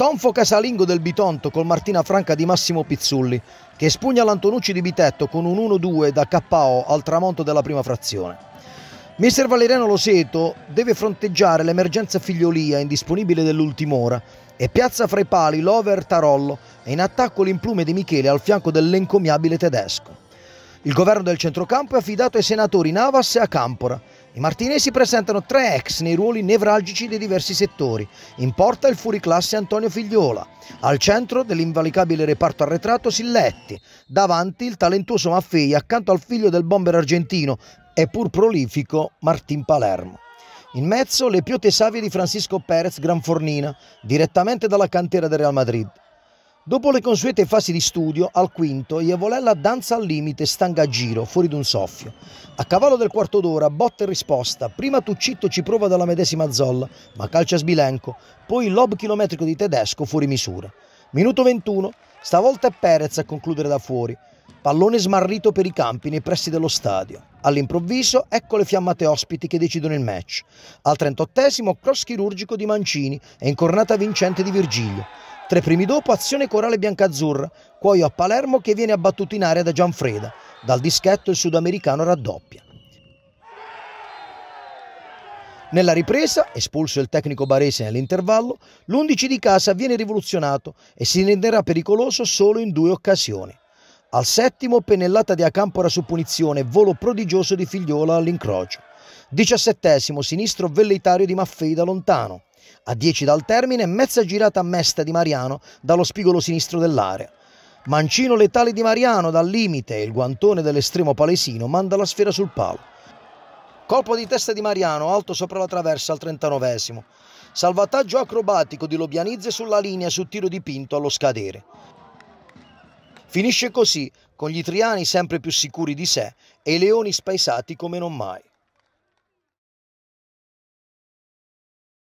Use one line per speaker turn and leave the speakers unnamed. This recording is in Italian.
Tonfo casalingo del Bitonto col Martina Franca di Massimo Pizzulli, che espugna l'Antonucci di Bitetto con un 1-2 da KO al tramonto della prima frazione. Mister Valeriano Loseto deve fronteggiare l'emergenza figliolia indisponibile dell'ultima ora e piazza fra i pali l'over Tarollo e in attacco l'implume di Michele al fianco dell'encomiabile tedesco. Il governo del centrocampo è affidato ai senatori Navas e a Campora i martinesi presentano tre ex nei ruoli nevralgici dei diversi settori. In porta il furiclasse Antonio Figliola, al centro dell'invalicabile reparto arretrato Silletti, davanti il talentuoso Maffei accanto al figlio del bomber argentino e pur prolifico Martin Palermo. In mezzo le piote savie di Francisco Perez Granfornina, direttamente dalla cantera del Real Madrid. Dopo le consuete fasi di studio, al quinto, Ievolella danza al limite, stanga a giro, fuori d'un soffio. A cavallo del quarto d'ora, botta e risposta. Prima Tuccitto ci prova dalla medesima zolla, ma calcia sbilenco, poi lob chilometrico di tedesco fuori misura. Minuto 21, stavolta è Perez a concludere da fuori. Pallone smarrito per i campi nei pressi dello stadio. All'improvviso, ecco le fiammate ospiti che decidono il match. Al 38 cross chirurgico di Mancini e incornata vincente di Virgilio. Tre primi dopo azione corale biancazzurra, cuoio a Palermo che viene abbattuto in area da Gianfreda. Dal dischetto il sudamericano raddoppia. Nella ripresa, espulso il tecnico barese nell'intervallo, l'11 di casa viene rivoluzionato e si renderà pericoloso solo in due occasioni. Al settimo, pennellata di Acampora su punizione, volo prodigioso di Figliola all'incrocio. Diciassettesimo, sinistro velleitario di Maffei da lontano. A 10 dal termine, mezza girata a mesta di Mariano dallo spigolo sinistro dell'area. Mancino letale di Mariano dal limite e il guantone dell'estremo palesino manda la sfera sul palo. Colpo di testa di Mariano, alto sopra la traversa al 39esimo. Salvataggio acrobatico di Lobianizze sulla linea su tiro dipinto allo scadere. Finisce così, con gli Triani sempre più sicuri di sé e i Leoni spaesati come non mai.